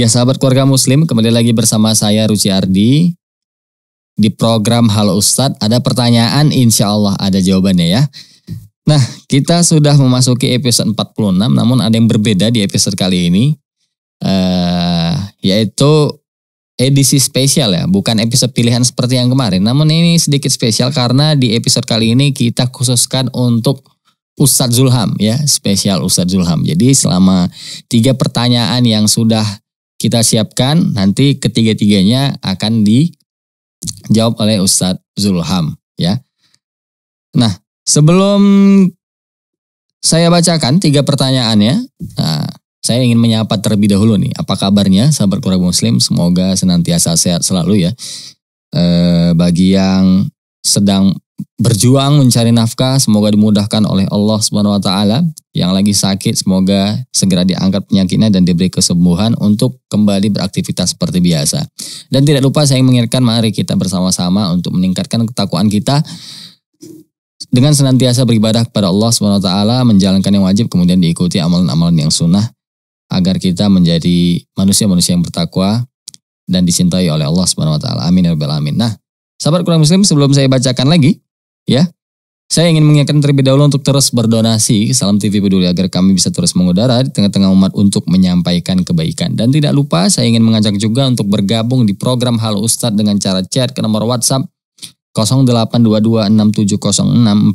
Ya sahabat keluarga muslim, kembali lagi bersama saya Ruci Ardi. Di program Halo Ustadz ada pertanyaan insya Allah ada jawabannya ya. Nah kita sudah memasuki episode 46 namun ada yang berbeda di episode kali ini. Uh, yaitu edisi spesial ya, bukan episode pilihan seperti yang kemarin. Namun ini sedikit spesial karena di episode kali ini kita khususkan untuk Ustadz Zulham ya, spesial Ustadz Zulham. Jadi selama tiga pertanyaan yang sudah kita siapkan nanti ketiga-tiganya akan dijawab oleh Ustadz Zulham ya. Nah, sebelum saya bacakan tiga pertanyaannya, nah, saya ingin menyapa terlebih dahulu nih. Apa kabarnya sahabat kurang muslim? Semoga senantiasa sehat selalu ya. E, bagi yang sedang berjuang mencari nafkah semoga dimudahkan oleh Allah Subhanahu wa taala. Yang lagi sakit semoga segera diangkat penyakitnya dan diberi kesembuhan untuk kembali beraktivitas seperti biasa. Dan tidak lupa saya mengingatkan mari kita bersama-sama untuk meningkatkan ketakwaan kita dengan senantiasa beribadah kepada Allah Subhanahu wa taala, menjalankan yang wajib kemudian diikuti amalan-amalan yang sunnah agar kita menjadi manusia-manusia yang bertakwa dan dicintai oleh Allah Subhanahu wa taala. Amin ya rabbal alamin. Nah, sahabat kurang muslim sebelum saya bacakan lagi ya. Saya ingin mengingatkan terlebih dahulu untuk terus berdonasi ke Salam TV Peduli agar kami bisa terus mengudara di tengah-tengah umat untuk menyampaikan kebaikan. Dan tidak lupa saya ingin mengajak juga untuk bergabung di program Hal Ustadz dengan cara chat ke nomor WhatsApp 082267064546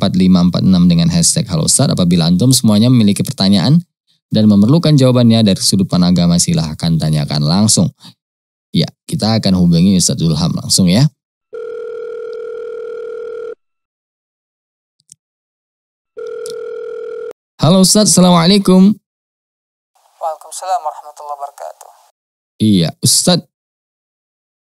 dengan hashtag Halo Ustadz. Apabila antum semuanya memiliki pertanyaan dan memerlukan jawabannya dari sudut pandang agama silahkan tanyakan langsung. Ya, kita akan hubungi Ustadz Ulham langsung ya. Halo Ustadz, Assalamualaikum. Waalaikumsalam warahmatullahi wabarakatuh. Iya, Ustadz.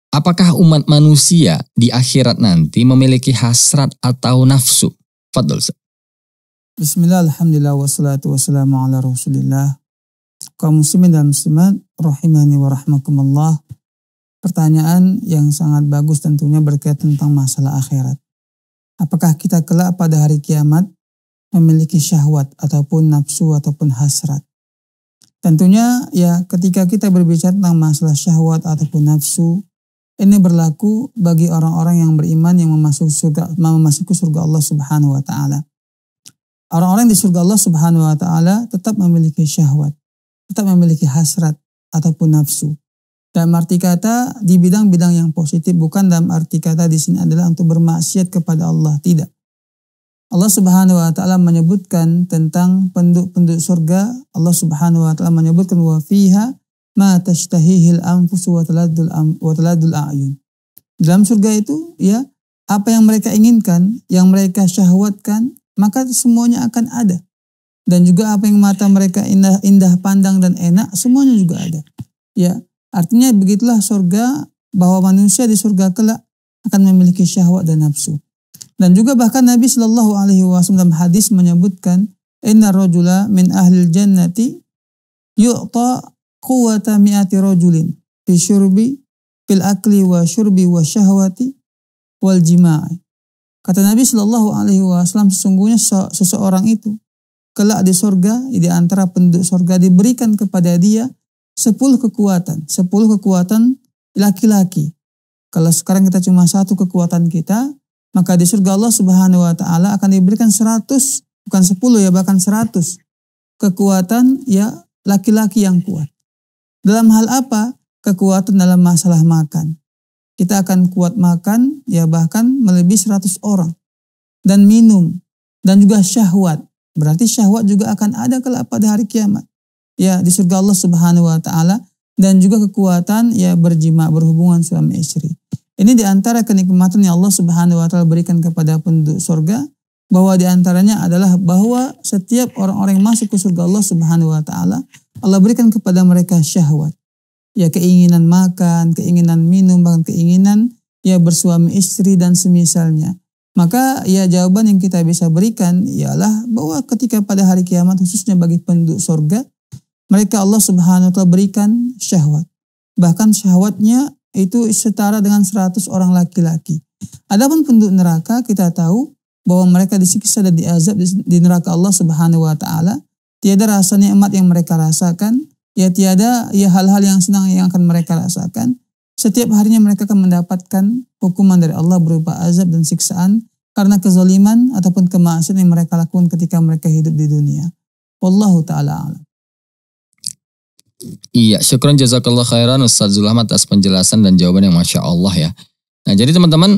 Apakah umat manusia di akhirat nanti memiliki hasrat atau nafsu? Fadl, Ustadz. Bismillah, Alhamdulillah, wassalatu wassalamu ala rasulillah. Kau muslimin dan muslimat, rahimani wa rahmakumullah. Pertanyaan yang sangat bagus tentunya berkaitan tentang masalah akhirat. Apakah kita kelak pada hari kiamat memiliki syahwat ataupun nafsu ataupun hasrat. Tentunya ya ketika kita berbicara tentang masalah syahwat ataupun nafsu, ini berlaku bagi orang-orang yang beriman yang memasuki surga, memasuki surga Allah Subhanahu wa taala. Orang-orang di surga Allah Subhanahu wa taala tetap memiliki syahwat, tetap memiliki hasrat ataupun nafsu. Dalam arti kata di bidang-bidang yang positif bukan dalam arti kata di sini adalah untuk bermaksiat kepada Allah, tidak. Allah Subhanahu wa taala menyebutkan tentang penduduk-penduduk surga. Allah Subhanahu wa taala menyebutkan wa fiha ma al anfus wa taladul wa taladul a'yun. Dalam surga itu ya apa yang mereka inginkan, yang mereka syahwatkan, maka semuanya akan ada. Dan juga apa yang mata mereka indah, indah pandang dan enak, semuanya juga ada. Ya, artinya begitulah surga bahwa manusia di surga kelak akan memiliki syahwat dan nafsu. Dan juga bahkan Nabi Shallallahu Alaihi Wasallam hadis menyebutkan, Inna rojula min ahlil jannati yu'ta quwata mi'ati rojulin fi syurbi fil akli wa syurbi wa syahwati wal jima'i. Kata Nabi Shallallahu Alaihi Wasallam sesungguhnya seseorang itu kelak di sorga di antara penduduk sorga diberikan kepada dia sepuluh kekuatan, sepuluh kekuatan laki-laki. Kalau sekarang kita cuma satu kekuatan kita, maka di surga Allah Subhanahu wa taala akan diberikan 100 bukan 10 ya bahkan 100 kekuatan ya laki-laki yang kuat. Dalam hal apa? Kekuatan dalam masalah makan. Kita akan kuat makan ya bahkan melebihi 100 orang. Dan minum dan juga syahwat. Berarti syahwat juga akan ada kelak pada hari kiamat. Ya di surga Allah Subhanahu wa taala dan juga kekuatan ya berjima berhubungan suami istri. Ini diantara kenikmatan yang Allah Subhanahu wa taala berikan kepada penduduk surga bahwa diantaranya adalah bahwa setiap orang-orang yang masuk ke surga Allah Subhanahu wa taala Allah berikan kepada mereka syahwat. Ya keinginan makan, keinginan minum, bahkan keinginan ya bersuami istri dan semisalnya. Maka ya jawaban yang kita bisa berikan ialah bahwa ketika pada hari kiamat khususnya bagi penduduk surga mereka Allah Subhanahu wa taala berikan syahwat. Bahkan syahwatnya itu setara dengan 100 orang laki-laki. Adapun penduduk neraka kita tahu bahwa mereka disiksa dan diazab di neraka Allah Subhanahu wa taala. Tiada rasa nikmat yang mereka rasakan, ya tiada ya hal-hal yang senang yang akan mereka rasakan. Setiap harinya mereka akan mendapatkan hukuman dari Allah berupa azab dan siksaan karena kezaliman ataupun kemaksiatan yang mereka lakukan ketika mereka hidup di dunia. Wallahu taala alam. Iya, syukron jazakallah khairan Ustaz Zul atas penjelasan dan jawaban yang Masya Allah ya. Nah jadi teman-teman,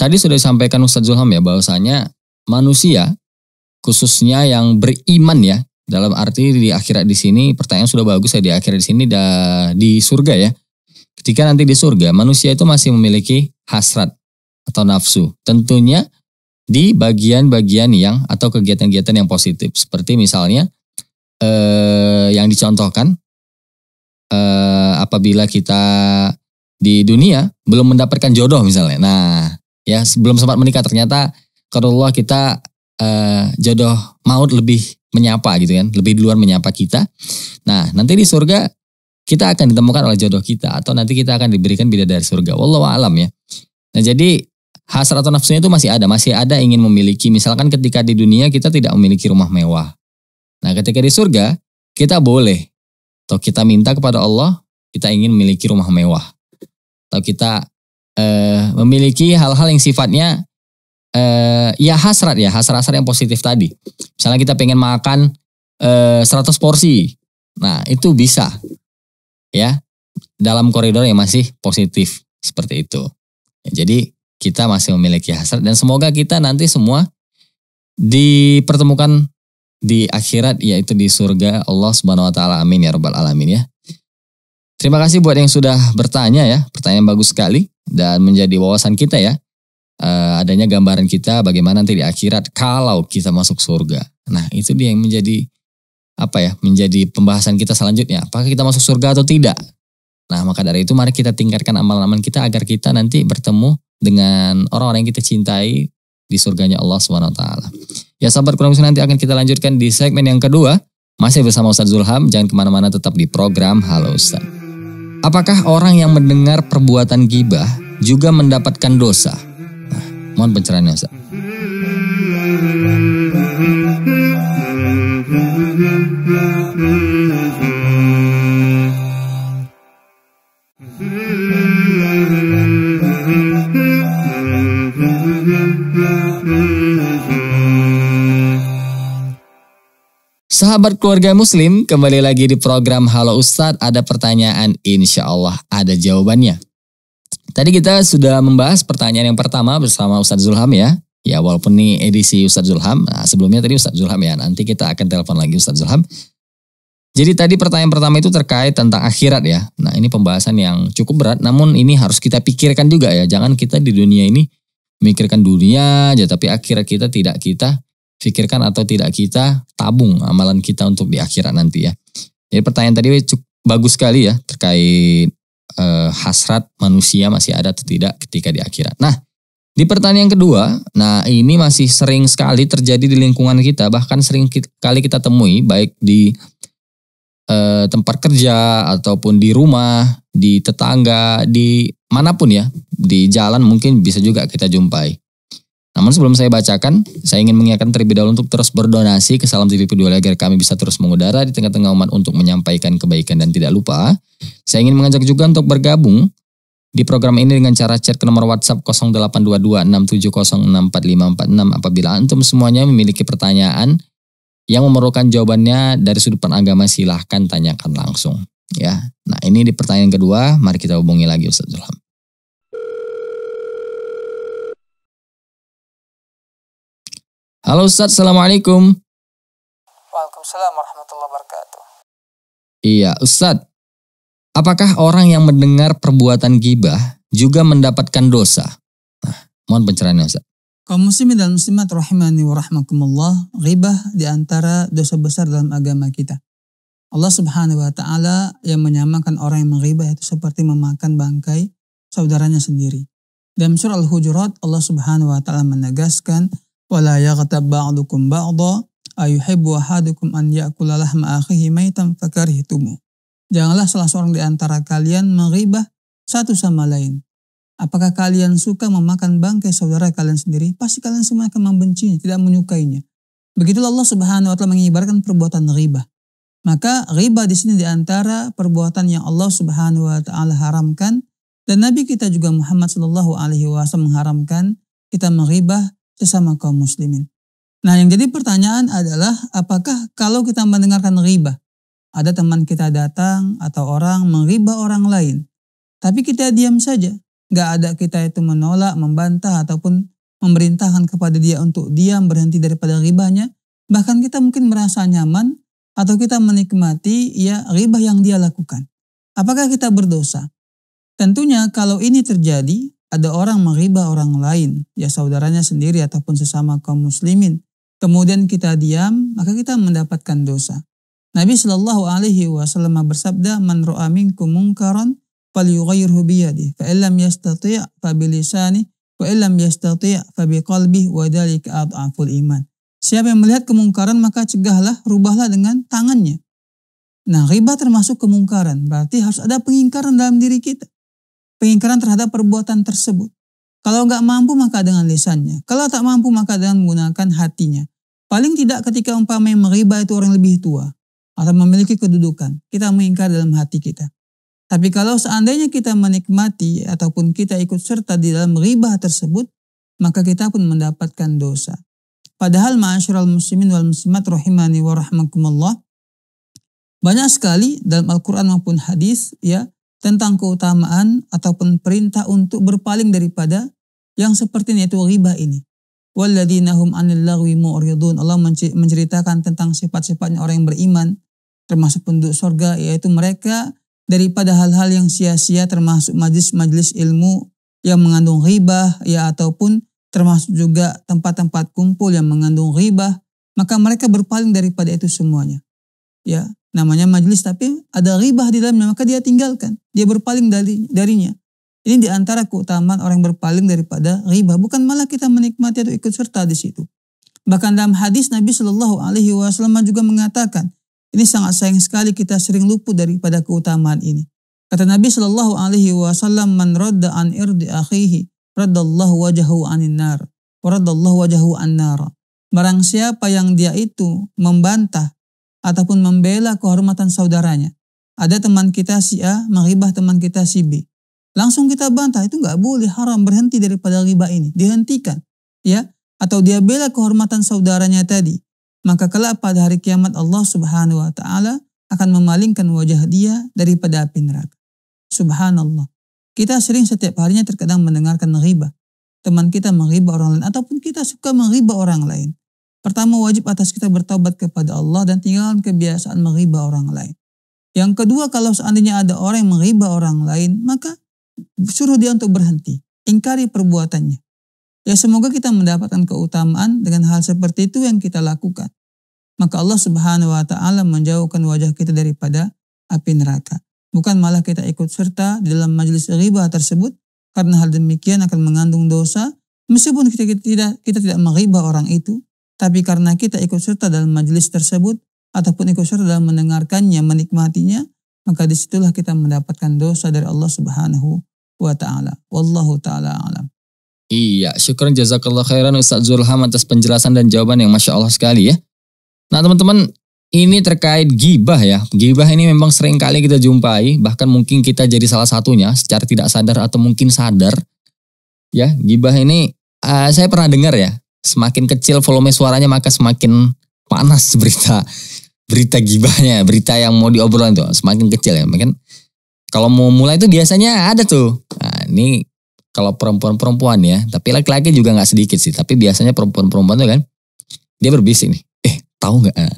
tadi sudah disampaikan Ustaz Zulham ya bahwasanya manusia khususnya yang beriman ya dalam arti di akhirat di sini pertanyaan sudah bagus ya di akhirat di sini da, di surga ya. Ketika nanti di surga manusia itu masih memiliki hasrat atau nafsu. Tentunya di bagian-bagian yang atau kegiatan-kegiatan yang positif seperti misalnya eh, yang dicontohkan eh, apabila kita di dunia belum mendapatkan jodoh misalnya. Nah, ya sebelum sempat menikah ternyata karena Allah kita eh, jodoh maut lebih menyapa gitu kan, lebih duluan menyapa kita. Nah, nanti di surga kita akan ditemukan oleh jodoh kita atau nanti kita akan diberikan bidadari surga. Wallahu alam ya. Nah, jadi hasrat atau nafsunya itu masih ada, masih ada ingin memiliki. Misalkan ketika di dunia kita tidak memiliki rumah mewah. Nah, ketika di surga kita boleh atau kita minta kepada Allah, kita ingin memiliki rumah mewah. Atau kita eh, memiliki hal-hal yang sifatnya eh, ya hasrat ya, hasrat-hasrat yang positif tadi. Misalnya kita pengen makan eh, 100 porsi. Nah, itu bisa. Ya. Dalam koridor yang masih positif seperti itu. Ya, jadi kita masih memiliki hasrat dan semoga kita nanti semua dipertemukan di akhirat yaitu di surga Allah Subhanahu wa taala. Amin ya rabbal alamin ya. Terima kasih buat yang sudah bertanya ya. Pertanyaan bagus sekali dan menjadi wawasan kita ya. Eh, adanya gambaran kita bagaimana nanti di akhirat kalau kita masuk surga. Nah, itu dia yang menjadi apa ya? Menjadi pembahasan kita selanjutnya. Apakah kita masuk surga atau tidak? Nah, maka dari itu mari kita tingkatkan amalan-amalan kita agar kita nanti bertemu dengan orang-orang yang kita cintai di surganya Allah Subhanahu wa taala. Ya sahabat kurang nanti akan kita lanjutkan di segmen yang kedua. Masih bersama Ustaz Zulham, jangan kemana-mana tetap di program Halo Ustaz Apakah orang yang mendengar perbuatan gibah juga mendapatkan dosa? Nah, mohon pencerahannya Ustaz. Sahabat keluarga muslim, kembali lagi di program Halo Ustadz. Ada pertanyaan, insya Allah ada jawabannya. Tadi kita sudah membahas pertanyaan yang pertama bersama Ustadz Zulham ya. Ya walaupun ini edisi Ustadz Zulham, nah, sebelumnya tadi Ustadz Zulham ya, nanti kita akan telepon lagi Ustadz Zulham. Jadi tadi pertanyaan pertama itu terkait tentang akhirat ya. Nah ini pembahasan yang cukup berat, namun ini harus kita pikirkan juga ya. Jangan kita di dunia ini mikirkan dunia aja, tapi akhirat kita tidak kita fikirkan atau tidak kita tabung amalan kita untuk di akhirat nanti ya. Jadi pertanyaan tadi cukup bagus sekali ya terkait e, hasrat manusia masih ada atau tidak ketika di akhirat. Nah, di pertanyaan kedua, nah ini masih sering sekali terjadi di lingkungan kita, bahkan sering kali kita temui baik di e, tempat kerja ataupun di rumah, di tetangga, di manapun ya, di jalan mungkin bisa juga kita jumpai. Namun sebelum saya bacakan, saya ingin mengingatkan terlebih dahulu untuk terus berdonasi ke Salam TV Peduli agar kami bisa terus mengudara di tengah-tengah umat untuk menyampaikan kebaikan dan tidak lupa. Saya ingin mengajak juga untuk bergabung di program ini dengan cara chat ke nomor WhatsApp 082267064546 apabila antum semuanya memiliki pertanyaan yang memerlukan jawabannya dari sudut pandang agama silahkan tanyakan langsung ya. Nah ini di pertanyaan kedua, mari kita hubungi lagi Ustaz Zulham. Halo Ustaz, Assalamualaikum. Waalaikumsalam warahmatullahi wabarakatuh. Iya, Ustaz. Apakah orang yang mendengar perbuatan gibah juga mendapatkan dosa? Nah, mohon pencerahannya Ustaz. Kaum muslimin dan muslimat rahimani wa rahmakumullah, ribah di antara dosa besar dalam agama kita. Allah subhanahu wa ta'ala yang menyamakan orang yang mengribah itu seperti memakan bangkai saudaranya sendiri. Dalam surah Al-Hujurat, Allah subhanahu wa ta'ala menegaskan, ولا يغتب بعضكم بعضا ayuhibbu ahadukum an ya'kula lahma akhihi maitan fakarihtumu. Janganlah salah seorang di antara kalian menghibah satu sama lain. Apakah kalian suka memakan bangkai saudara kalian sendiri? Pasti kalian semua akan membencinya, tidak menyukainya. Begitulah Allah Subhanahu wa taala mengibarkan perbuatan riba. Maka riba di sini di antara perbuatan yang Allah Subhanahu wa taala haramkan dan Nabi kita juga Muhammad Shallallahu alaihi wasallam mengharamkan kita meribah sesama kaum muslimin. Nah yang jadi pertanyaan adalah apakah kalau kita mendengarkan riba, ada teman kita datang atau orang mengriba orang lain, tapi kita diam saja, nggak ada kita itu menolak, membantah ataupun memerintahkan kepada dia untuk diam berhenti daripada ribanya, bahkan kita mungkin merasa nyaman atau kita menikmati ya riba yang dia lakukan. Apakah kita berdosa? Tentunya kalau ini terjadi, ada orang meriba orang lain, ya saudaranya sendiri ataupun sesama kaum muslimin, kemudian kita diam, maka kita mendapatkan dosa. Nabi Shallallahu alaihi wasallam bersabda, "Man ro'amin minkum munkaran falyughayyirhu bi yadihi, fa illam yastati' fa bilisani. lisani, wa illam yastati' fa bi wa dzalika adhaful iman." Siapa yang melihat kemungkaran maka cegahlah, rubahlah dengan tangannya. Nah, riba termasuk kemungkaran, berarti harus ada pengingkaran dalam diri kita pengingkaran terhadap perbuatan tersebut. Kalau nggak mampu maka dengan lisannya. Kalau tak mampu maka dengan menggunakan hatinya. Paling tidak ketika umpamanya meriba itu orang lebih tua atau memiliki kedudukan, kita mengingkar dalam hati kita. Tapi kalau seandainya kita menikmati ataupun kita ikut serta di dalam riba tersebut, maka kita pun mendapatkan dosa. Padahal ma'asyiral muslimin wal muslimat rahimani wa rahmakumullah, banyak sekali dalam Al-Quran maupun hadis ya tentang keutamaan ataupun perintah untuk berpaling daripada yang seperti ini, yaitu riba ini. Walladzina hum anil lagwi mu'ridun. Allah menceritakan tentang sifat-sifatnya orang yang beriman termasuk penduduk sorga yaitu mereka daripada hal-hal yang sia-sia termasuk majlis-majlis ilmu yang mengandung riba ya ataupun termasuk juga tempat-tempat kumpul yang mengandung riba maka mereka berpaling daripada itu semuanya ya namanya majelis tapi ada ribah di dalamnya maka dia tinggalkan dia berpaling dari darinya ini diantara keutamaan orang berpaling daripada ribah bukan malah kita menikmati atau ikut serta di situ bahkan dalam hadis Nabi Shallallahu Alaihi Wasallam juga mengatakan ini sangat sayang sekali kita sering luput daripada keutamaan ini kata Nabi Shallallahu Alaihi Wasallam man radda an irdi akhihi radallahu wajahu anin nar radallahu wajahu an nar Barang siapa yang dia itu membantah ataupun membela kehormatan saudaranya. Ada teman kita si A meribah teman kita si B. Langsung kita bantah, itu nggak boleh haram berhenti daripada riba ini. Dihentikan. ya Atau dia bela kehormatan saudaranya tadi. Maka kelak pada hari kiamat Allah subhanahu wa ta'ala akan memalingkan wajah dia daripada api neraka. Subhanallah. Kita sering setiap harinya terkadang mendengarkan riba. Teman kita mengriba orang lain ataupun kita suka mengriba orang lain. Pertama wajib atas kita bertobat kepada Allah dan tinggalkan kebiasaan menghiba orang lain. Yang kedua kalau seandainya ada orang yang menghiba orang lain maka suruh dia untuk berhenti. Ingkari perbuatannya. Ya semoga kita mendapatkan keutamaan dengan hal seperti itu yang kita lakukan. Maka Allah subhanahu wa ta'ala menjauhkan wajah kita daripada api neraka. Bukan malah kita ikut serta dalam majelis riba tersebut karena hal demikian akan mengandung dosa meskipun kita, kita tidak kita tidak mengriba orang itu tapi karena kita ikut serta dalam majelis tersebut, ataupun ikut serta dalam mendengarkannya, menikmatinya, maka disitulah kita mendapatkan dosa dari Allah Subhanahu wa ta'ala. Wallahu ta'ala alam. Iya, syukur jazakallah khairan Ustaz Zulham atas penjelasan dan jawaban yang Masya Allah sekali ya. Nah teman-teman, ini terkait gibah ya. Gibah ini memang sering kali kita jumpai, bahkan mungkin kita jadi salah satunya secara tidak sadar atau mungkin sadar. Ya, gibah ini uh, saya pernah dengar ya semakin kecil volume suaranya maka semakin panas berita berita gibahnya, berita yang mau diobrolan tuh semakin kecil ya. Mungkin kalau mau mulai itu biasanya ada tuh. Nah, ini kalau perempuan-perempuan ya, tapi laki-laki juga nggak sedikit sih. Tapi biasanya perempuan-perempuan tuh kan dia berbisik nih. Eh tahu nggak? Nah,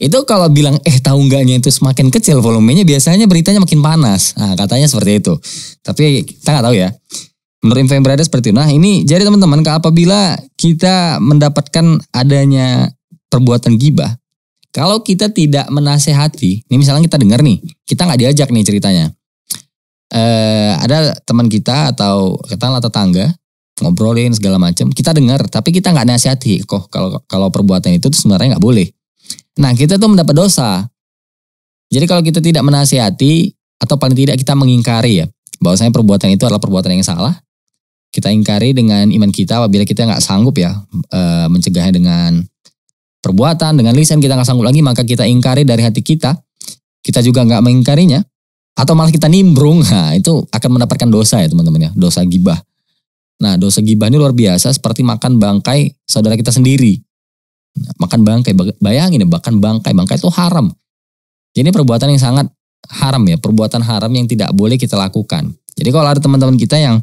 itu kalau bilang eh tahu nggaknya itu semakin kecil volumenya biasanya beritanya makin panas. Nah, katanya seperti itu. Tapi kita nggak tahu ya. Menurut info yang berada seperti itu. Nah ini jadi teman-teman apabila kita mendapatkan adanya perbuatan gibah. Kalau kita tidak menasehati, ini misalnya kita dengar nih, kita nggak diajak nih ceritanya. Eh, ada teman kita atau katakanlah tetangga ngobrolin segala macam, kita dengar, tapi kita nggak nasehati, kok kalau kalau perbuatan itu, itu sebenarnya nggak boleh. Nah kita tuh mendapat dosa. Jadi kalau kita tidak menasehati atau paling tidak kita mengingkari ya, bahwasanya perbuatan itu adalah perbuatan yang salah kita ingkari dengan iman kita apabila kita nggak sanggup ya e, mencegahnya dengan perbuatan dengan lisan kita nggak sanggup lagi maka kita ingkari dari hati kita kita juga nggak mengingkarinya atau malah kita nimbrung nah itu akan mendapatkan dosa ya teman-teman ya dosa gibah nah dosa gibah ini luar biasa seperti makan bangkai saudara kita sendiri nah, makan bangkai bayangin ya bahkan bangkai bangkai itu haram jadi perbuatan yang sangat haram ya perbuatan haram yang tidak boleh kita lakukan jadi kalau ada teman-teman kita yang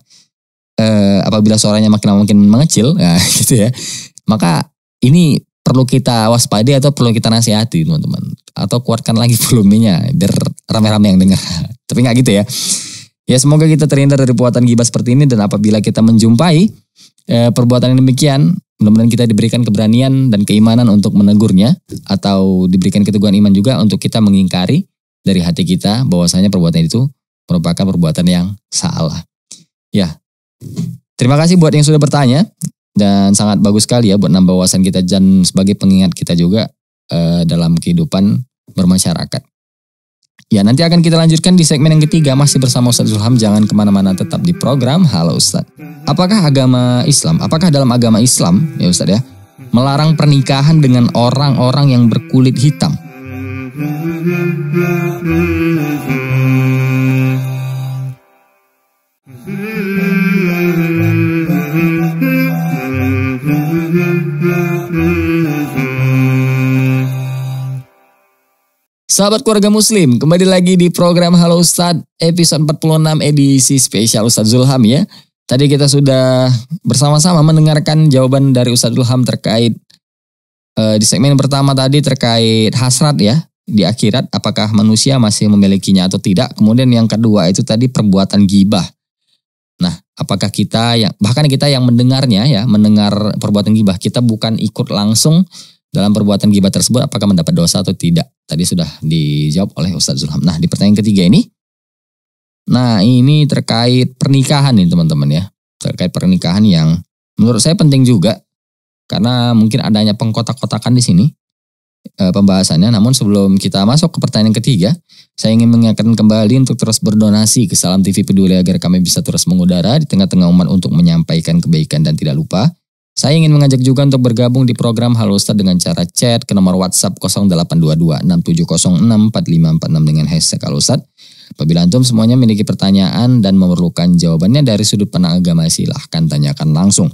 apabila suaranya makin makin mengecil ya gitu ya maka ini perlu kita waspadai atau perlu kita nasihati teman-teman atau kuatkan lagi volumenya biar rame-rame yang dengar tapi nggak gitu ya ya semoga kita terhindar dari perbuatan gibah seperti ini dan apabila kita menjumpai eh, perbuatan yang demikian mudah-mudahan kita diberikan keberanian dan keimanan untuk menegurnya atau diberikan keteguhan iman juga untuk kita mengingkari dari hati kita bahwasanya perbuatan itu merupakan perbuatan yang salah ya Terima kasih buat yang sudah bertanya dan sangat bagus sekali ya buat nambah wawasan kita dan sebagai pengingat kita juga uh, dalam kehidupan bermasyarakat. Ya nanti akan kita lanjutkan di segmen yang ketiga masih bersama Ustadz Zulham. Jangan kemana-mana tetap di program Halo Ustaz. Apakah agama Islam, apakah dalam agama Islam ya Ustaz ya, melarang pernikahan dengan orang-orang yang berkulit hitam? Sahabat keluarga muslim, kembali lagi di program Halo Ustad episode 46 edisi spesial Ustadz Zulham ya. Tadi kita sudah bersama-sama mendengarkan jawaban dari Ustadz Zulham terkait eh, di segmen pertama tadi terkait hasrat ya di akhirat apakah manusia masih memilikinya atau tidak. Kemudian yang kedua itu tadi perbuatan gibah. Nah, apakah kita yang bahkan kita yang mendengarnya ya, mendengar perbuatan gibah, kita bukan ikut langsung dalam perbuatan gibah tersebut apakah mendapat dosa atau tidak? Tadi sudah dijawab oleh Ustaz Zulham. Nah, di pertanyaan ketiga ini Nah, ini terkait pernikahan nih teman-teman ya. Terkait pernikahan yang menurut saya penting juga karena mungkin adanya pengkotak-kotakan di sini e, pembahasannya. Namun sebelum kita masuk ke pertanyaan ketiga, saya ingin mengingatkan kembali untuk terus berdonasi ke Salam TV Peduli agar kami bisa terus mengudara di tengah-tengah umat untuk menyampaikan kebaikan dan tidak lupa saya ingin mengajak juga untuk bergabung di program Halo Ustadz dengan cara chat ke nomor WhatsApp 0822 dengan hashtag Halo Ustadz. Apabila antum semuanya memiliki pertanyaan dan memerlukan jawabannya dari sudut pandang agama silahkan tanyakan langsung.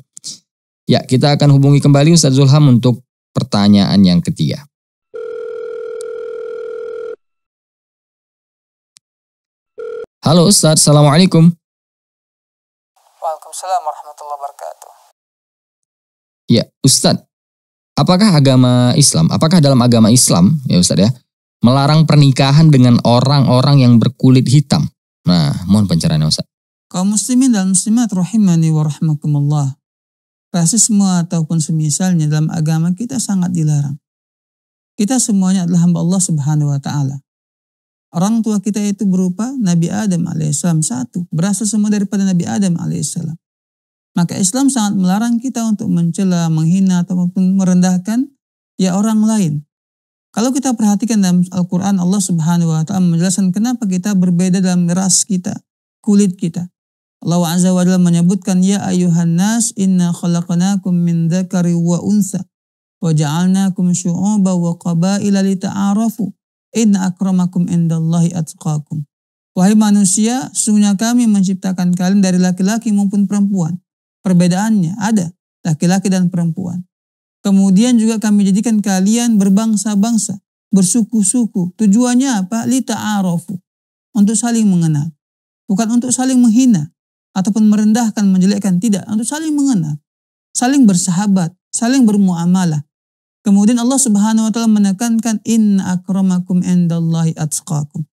Ya, kita akan hubungi kembali Ustadz Zulham untuk pertanyaan yang ketiga. Halo Ustadz, Assalamualaikum. Waalaikumsalam warahmatullahi wabarakatuh. Ya, Ustadz, apakah agama Islam, apakah dalam agama Islam, ya Ustadz ya, melarang pernikahan dengan orang-orang yang berkulit hitam? Nah, mohon ya Ustadz. Kaum muslimin dan muslimat rahimani wa rahmakumullah. Rasisme ataupun semisalnya dalam agama kita sangat dilarang. Kita semuanya adalah hamba Allah subhanahu wa ta'ala. Orang tua kita itu berupa Nabi Adam alaihissalam satu. Berasal semua daripada Nabi Adam alaihissalam. Maka Islam sangat melarang kita untuk mencela, menghina ataupun merendahkan ya orang lain. Kalau kita perhatikan dalam Al-Qur'an Allah Subhanahu wa taala menjelaskan kenapa kita berbeda dalam ras kita, kulit kita. Allah Azza wa Jalla menyebutkan ya ayuhan nas inna khalaqanakum min dzakari wa unsa wa ja'alnakum syu'uba wa qabaila li ta'arafu inna akramakum indallahi atqakum. Wahai manusia, sungguhnya kami menciptakan kalian dari laki-laki maupun perempuan Perbedaannya ada, laki-laki dan perempuan. Kemudian juga kami jadikan kalian berbangsa-bangsa, bersuku-suku. Tujuannya apa? Lita arofu. Untuk saling mengenal. Bukan untuk saling menghina. Ataupun merendahkan, menjelekkan. Tidak. Untuk saling mengenal. Saling bersahabat. Saling bermuamalah. Kemudian Allah subhanahu wa ta'ala menekankan. Inna akramakum endallahi atsqakum.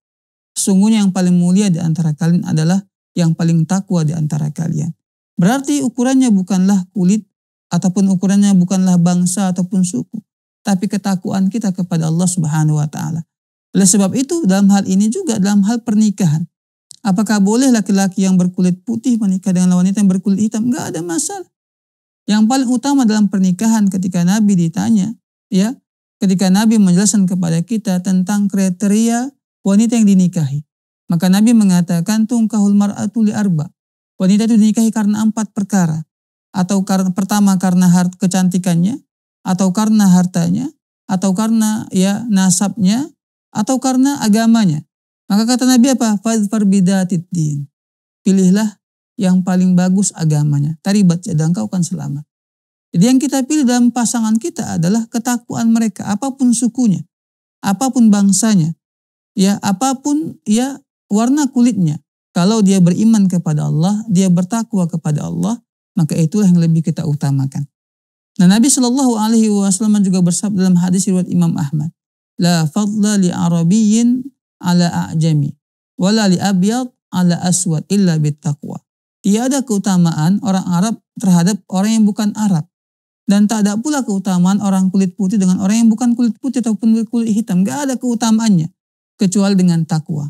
Sungguhnya yang paling mulia di antara kalian adalah yang paling takwa di antara kalian. Berarti ukurannya bukanlah kulit ataupun ukurannya bukanlah bangsa ataupun suku, tapi ketakuan kita kepada Allah Subhanahu wa taala. Oleh sebab itu dalam hal ini juga dalam hal pernikahan. Apakah boleh laki-laki yang berkulit putih menikah dengan wanita yang berkulit hitam? Enggak ada masalah. Yang paling utama dalam pernikahan ketika Nabi ditanya, ya, ketika Nabi menjelaskan kepada kita tentang kriteria wanita yang dinikahi. Maka Nabi mengatakan tungkahul mar'atu li arba. Wanita itu dinikahi karena empat perkara. Atau karena, pertama karena hart, kecantikannya, atau karena hartanya, atau karena ya nasabnya, atau karena agamanya. Maka kata Nabi apa? Fadfar bidatid Pilihlah yang paling bagus agamanya. Taribat jadang engkau kan selamat. Jadi yang kita pilih dalam pasangan kita adalah ketakuan mereka, apapun sukunya, apapun bangsanya, ya apapun ya warna kulitnya, kalau dia beriman kepada Allah, dia bertakwa kepada Allah, maka itulah yang lebih kita utamakan. Nah, Nabi Shallallahu Alaihi Wasallam juga bersabda dalam hadis riwayat Imam Ahmad, la فضل li على ala ajami, لأبيض li abyad ala بالتقوى. illa takwa. Tiada keutamaan orang Arab terhadap orang yang bukan Arab. Dan tak ada pula keutamaan orang kulit putih dengan orang yang bukan kulit putih ataupun kulit hitam. Gak ada keutamaannya. Kecuali dengan takwa.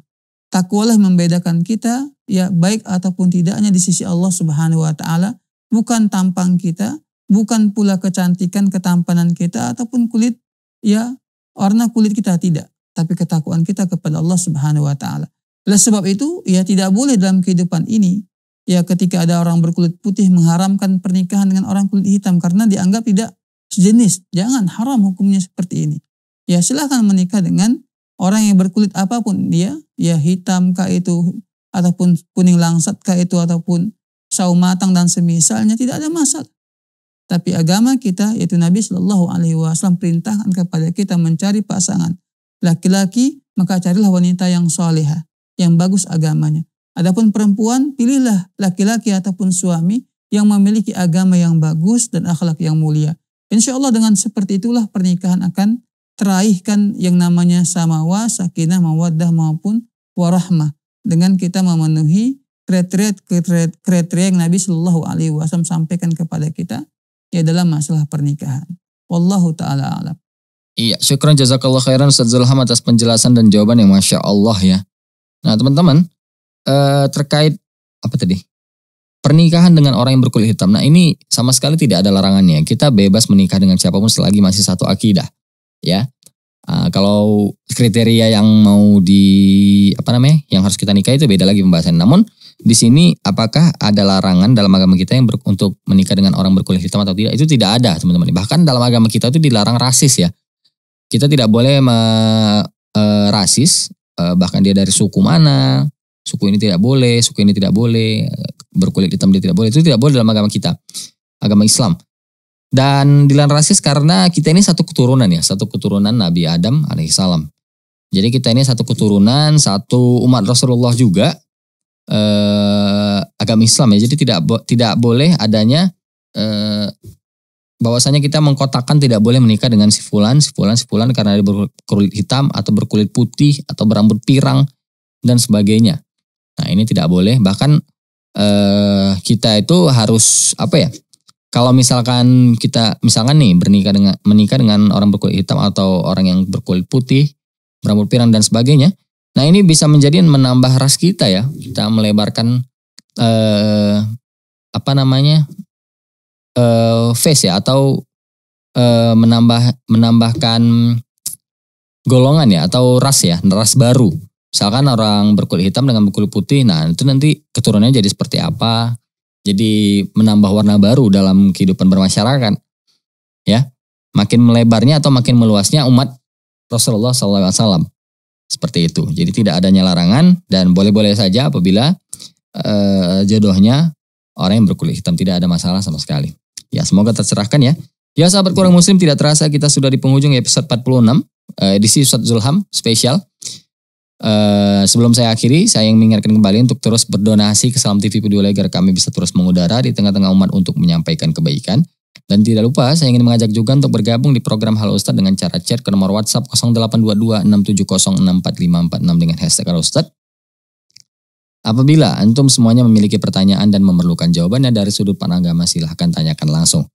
Takwalah membedakan kita ya baik ataupun tidaknya di sisi Allah Subhanahu wa taala, bukan tampang kita, bukan pula kecantikan ketampanan kita ataupun kulit ya warna kulit kita tidak, tapi ketakuan kita kepada Allah Subhanahu wa taala. Oleh sebab itu, ya tidak boleh dalam kehidupan ini ya ketika ada orang berkulit putih mengharamkan pernikahan dengan orang kulit hitam karena dianggap tidak sejenis. Jangan haram hukumnya seperti ini. Ya silahkan menikah dengan Orang yang berkulit apapun dia, ya hitam kah itu, ataupun kuning langsat kah itu, ataupun sawo matang dan semisalnya tidak ada masalah. Tapi agama kita yaitu Nabi Shallallahu Alaihi Wasallam perintahkan kepada kita mencari pasangan laki-laki maka carilah wanita yang soleha, yang bagus agamanya. Adapun perempuan pilihlah laki-laki ataupun suami yang memiliki agama yang bagus dan akhlak yang mulia. Insya Allah dengan seperti itulah pernikahan akan teraihkan yang namanya samawa, sakinah, mawaddah maupun warahmah dengan kita memenuhi kriteria-kriteria yang Nabi Shallallahu Alaihi Wasallam sampaikan kepada kita ya dalam masalah pernikahan. Wallahu taala alam. Iya, syukran jazakallah khairan Ustaz Zulham atas penjelasan dan jawaban yang masya Allah ya. Nah teman-teman eh, terkait apa tadi pernikahan dengan orang yang berkulit hitam. Nah ini sama sekali tidak ada larangannya. Kita bebas menikah dengan siapapun selagi masih satu akidah ya. Uh, kalau kriteria yang mau di apa namanya yang harus kita nikah itu beda lagi pembahasan. Namun di sini apakah ada larangan dalam agama kita yang ber, untuk menikah dengan orang berkulit hitam atau tidak? Itu tidak ada teman-teman. Bahkan dalam agama kita itu dilarang rasis ya. Kita tidak boleh me, e, rasis e, bahkan dia dari suku mana, suku ini tidak boleh, suku ini tidak boleh, berkulit hitam dia tidak boleh. Itu tidak boleh dalam agama kita. Agama Islam. Dan dilan rasis karena kita ini satu keturunan ya, satu keturunan Nabi Adam alaihissalam. Jadi kita ini satu keturunan, satu umat Rasulullah juga eh, agama Islam ya. Jadi tidak tidak boleh adanya eh, bahwasanya kita mengkotakkan tidak boleh menikah dengan si fulan, si fulan, si fulan karena dia berkulit hitam atau berkulit putih atau berambut pirang dan sebagainya. Nah, ini tidak boleh. Bahkan eh, kita itu harus apa ya? kalau misalkan kita misalkan nih bernikah dengan menikah dengan orang berkulit hitam atau orang yang berkulit putih, berambut pirang dan sebagainya. Nah, ini bisa menjadi menambah ras kita ya. Kita melebarkan eh apa namanya? eh face ya atau eh, menambah menambahkan golongan ya atau ras ya, ras baru. Misalkan orang berkulit hitam dengan berkulit putih, nah itu nanti keturunannya jadi seperti apa? Jadi menambah warna baru dalam kehidupan bermasyarakat. Ya. Makin melebarnya atau makin meluasnya umat Rasulullah SAW. Seperti itu. Jadi tidak adanya larangan dan boleh-boleh saja apabila eh, jodohnya orang yang berkulit hitam tidak ada masalah sama sekali. Ya, semoga tercerahkan ya. Ya sahabat kurang muslim tidak terasa kita sudah di penghujung episode 46 eh, edisi Ustaz Zulham spesial. Eh, sebelum saya akhiri, saya ingin mengingatkan kembali untuk terus berdonasi ke Salam TV Peduli agar kami bisa terus mengudara di tengah-tengah umat untuk menyampaikan kebaikan. Dan tidak lupa, saya ingin mengajak juga untuk bergabung di program Halo Ustadz dengan cara chat ke nomor WhatsApp 0822 dengan hashtag Halo Ustadz. Apabila antum semuanya memiliki pertanyaan dan memerlukan jawabannya dari sudut pandang agama, silahkan tanyakan langsung.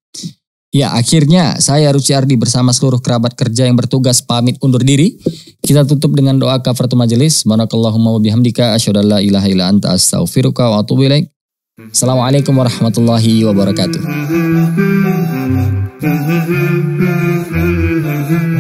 Ya, akhirnya saya Ardi bersama seluruh kerabat kerja yang bertugas pamit undur diri. Kita tutup dengan doa kafaratul majelis. Manakallahumma wa bihamdika asyhadu la ilaha illa anta astaghfiruka wa atubu ilaik. Assalamualaikum warahmatullahi wabarakatuh.